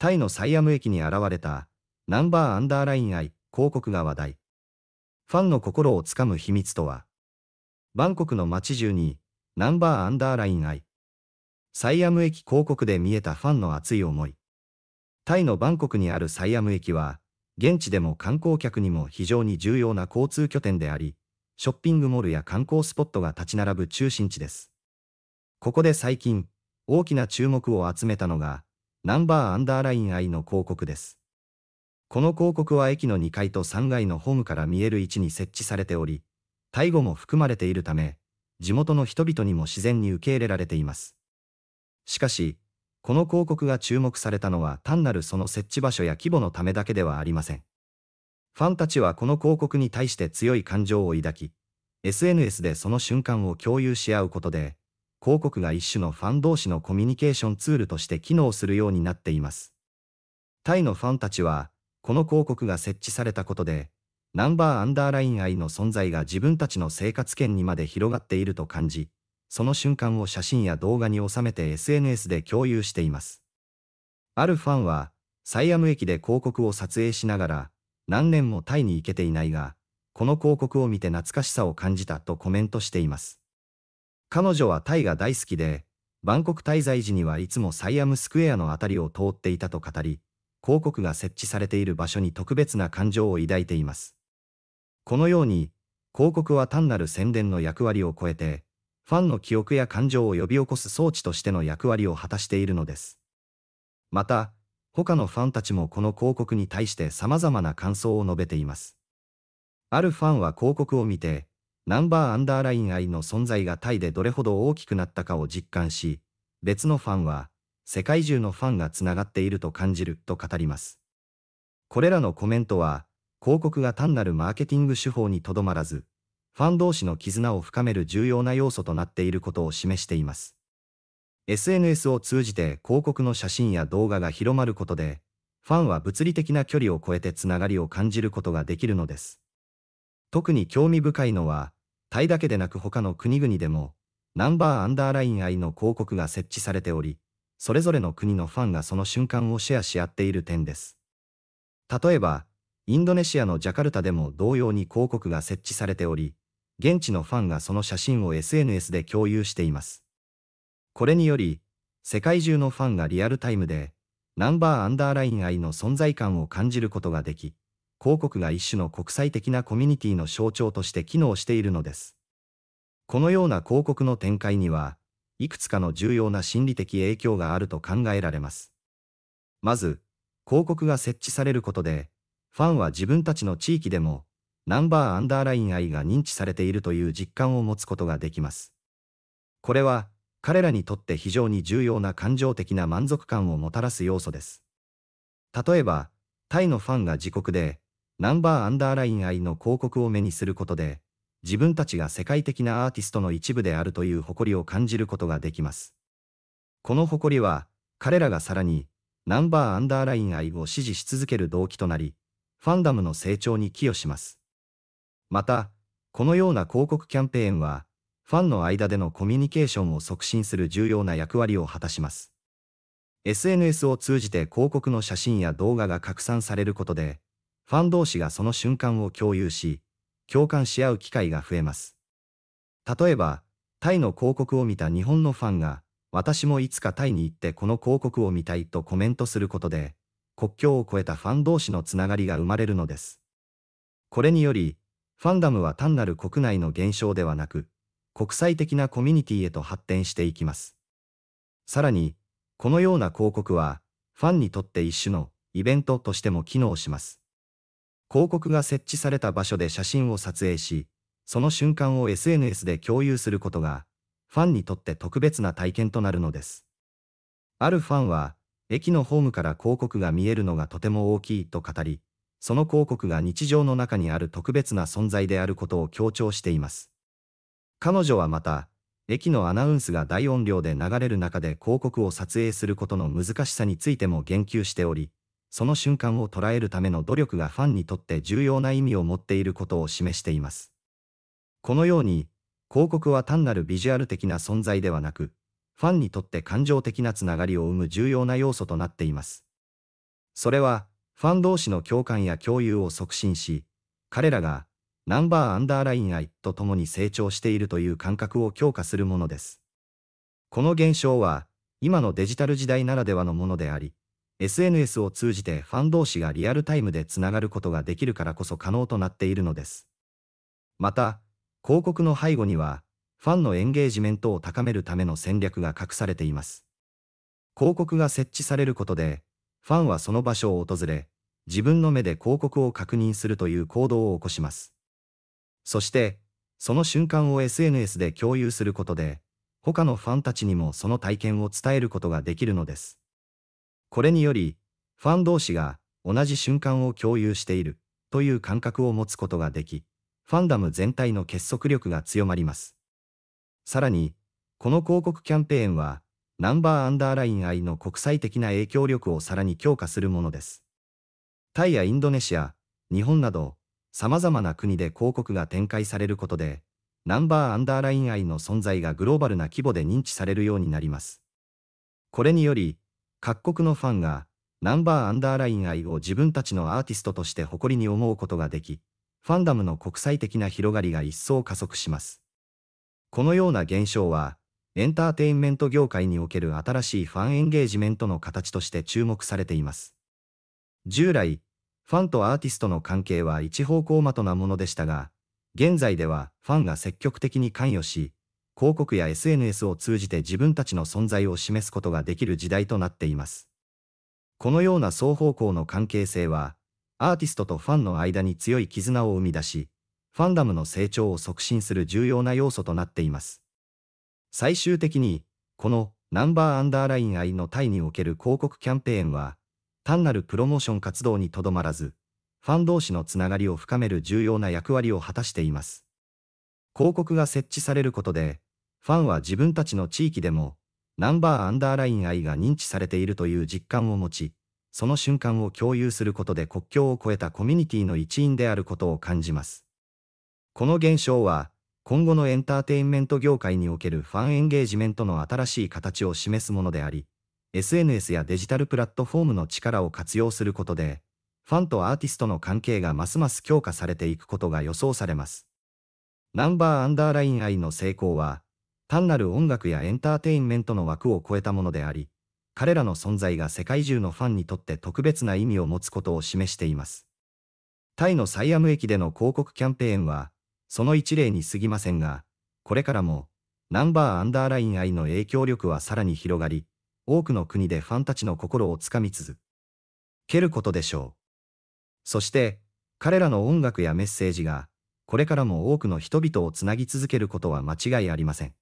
タイのサイアム駅に現れた、ナンバーアンダーライン愛、広告が話題。ファンの心をつかむ秘密とは、バンコクの街中に、ナンバーアンダーライン愛。サイアム駅広告で見えたファンの熱い思い。タイのバンコクにあるサイアム駅は、現地でも観光客にも非常に重要な交通拠点であり、ショッピングモールや観光スポットが立ち並ぶ中心地です。ここで最近、大きな注目を集めたのが、ナンバーアンダーライン I の広告です。この広告は駅の2階と3階のホームから見える位置に設置されており、タイ語も含まれているため、地元の人々にも自然に受け入れられています。しかし、この広告が注目されたのは単なるその設置場所や規模のためだけではありません。ファンたちはこの広告に対して強い感情を抱き、SNS でその瞬間を共有し合うことで、広告が一種のファン同士のコミュニケーションツールとして機能するようになっています。タイのファンたちは、この広告が設置されたことで、ナンバーアンダーライン愛の存在が自分たちの生活圏にまで広がっていると感じ、その瞬間を写真や動画に収めて SNS で共有しています。あるファンは、サイアム駅で広告を撮影しながら、何年もタイに行けていないが、この広告を見て懐かしさを感じたとコメントしています。彼女はタイが大好きで、バンコク滞在時にはいつもサイアムスクエアの辺りを通っていたと語り、広告が設置されている場所に特別な感情を抱いています。このように、広告は単なる宣伝の役割を超えて、ファンの記憶や感情を呼び起こす装置としての役割を果たしているのです。また、他のファンたちもこの広告に対して様々な感想を述べています。あるファンは広告を見て、ナンバーアンダーライン愛の存在がタイでどれほど大きくなったかを実感し、別のファンは、世界中のファンがつながっていると感じると語ります。これらのコメントは、広告が単なるマーケティング手法にとどまらず、ファン同士の絆を深める重要な要素となっていることを示しています。SNS を通じて広告の写真や動画が広まることで、ファンは物理的な距離を超えてつながりを感じることができるのです。特に興味深いのは、タイだけでなく他の国々でも、ナンバーアンダーライン愛の広告が設置されており、それぞれの国のファンがその瞬間をシェアし合っている点です。例えば、インドネシアのジャカルタでも同様に広告が設置されており、現地のファンがその写真を SNS で共有しています。これにより、世界中のファンがリアルタイムで、ナンバーアンダーライン愛の存在感を感じることができ、広告が一種の国際的なコミュニティの象徴として機能しているのです。このような広告の展開には、いくつかの重要な心理的影響があると考えられます。まず、広告が設置されることで、ファンは自分たちの地域でも、ナンバーアンダーライン愛が認知されているという実感を持つことができます。これは、彼らにとって非常に重要な感情的な満足感をもたらす要素です。例えば、タイのファンが自国で、ナンバーアンダーライン愛の広告を目にすることで、自分たちが世界的なアーティストの一部であるという誇りを感じることができます。この誇りは、彼らがさらに、ナンバーアンダーライン愛を支持し続ける動機となり、ファンダムの成長に寄与します。また、このような広告キャンペーンは、ファンの間でのコミュニケーションを促進する重要な役割を果たします。SNS を通じて広告の写真や動画が拡散されることで、ファン同士がその瞬間を共有し、共感し合う機会が増えます。例えば、タイの広告を見た日本のファンが、私もいつかタイに行ってこの広告を見たいとコメントすることで、国境を越えたファン同士のつながりが生まれるのです。これにより、ファンダムは単なる国内の現象ではなく、国際的なコミュニティへと発展していきます。さらに、このような広告は、ファンにとって一種のイベントとしても機能します。広告が設置された場所で写真を撮影し、その瞬間を SNS で共有することが、ファンにとって特別な体験となるのです。あるファンは、駅のホームから広告が見えるのがとても大きいと語り、その広告が日常の中にある特別な存在であることを強調しています。彼女はまた、駅のアナウンスが大音量で流れる中で広告を撮影することの難しさについても言及しており、その瞬間を捉えるための努力がファンにとって重要な意味を持っていることを示しています。このように、広告は単なるビジュアル的な存在ではなく、ファンにとって感情的なつながりを生む重要な要素となっています。それは、ファン同士の共感や共有を促進し、彼らが、ナンバーアンダーライン愛と共に成長しているという感覚を強化するものです。この現象は、今のデジタル時代ならではのものであり、SNS を通じてファン同士がリアルタイムでつながることができるからこそ可能となっているのです。また、広告の背後には、ファンのエンゲージメントを高めるための戦略が隠されています。広告が設置されることで、ファンはその場所を訪れ、自分の目で広告を確認するという行動を起こします。そして、その瞬間を SNS で共有することで、他のファンたちにもその体験を伝えることができるのです。これにより、ファン同士が同じ瞬間を共有しているという感覚を持つことができ、ファンダム全体の結束力が強まります。さらに、この広告キャンペーンは、ナンバーアンダーライン I の国際的な影響力をさらに強化するものです。タイやインドネシア、日本など、様々な国で広告が展開されることで、ナンバーアンダーライン I の存在がグローバルな規模で認知されるようになります。これにより、各国のファンが、ナンバーアンダーライン愛を自分たちのアーティストとして誇りに思うことができ、ファンダムの国際的な広がりが一層加速します。このような現象は、エンターテインメント業界における新しいファンエンゲージメントの形として注目されています。従来、ファンとアーティストの関係は一方向的なものでしたが、現在ではファンが積極的に関与し、広告や SNS を通じて自分たちの存在を示すことができる時代となっています。このような双方向の関係性は、アーティストとファンの間に強い絆を生み出し、ファンダムの成長を促進する重要な要素となっています。最終的に、このナンバーアンダーライン愛のタイにおける広告キャンペーンは、単なるプロモーション活動にとどまらず、ファン同士のつながりを深める重要な役割を果たしています。広告が設置されることで、ファンは自分たちの地域でも、ナンバーアンダーライン愛が認知されているという実感を持ち、その瞬間を共有することで国境を越えたコミュニティの一員であることを感じます。この現象は、今後のエンターテインメント業界におけるファンエンゲージメントの新しい形を示すものであり、SNS やデジタルプラットフォームの力を活用することで、ファンとアーティストの関係がますます強化されていくことが予想されます。ナンバーアンダーライン愛の成功は、単なる音楽やエンターテインメントの枠を超えたものであり、彼らの存在が世界中のファンにとって特別な意味を持つことを示しています。タイのサイアム駅での広告キャンペーンは、その一例に過ぎませんが、これからも、ナンバーアンダーライン愛の影響力はさらに広がり、多くの国でファンたちの心をつかみ続けることでしょう。そして、彼らの音楽やメッセージが、これからも多くの人々をつなぎ続けることは間違いありません。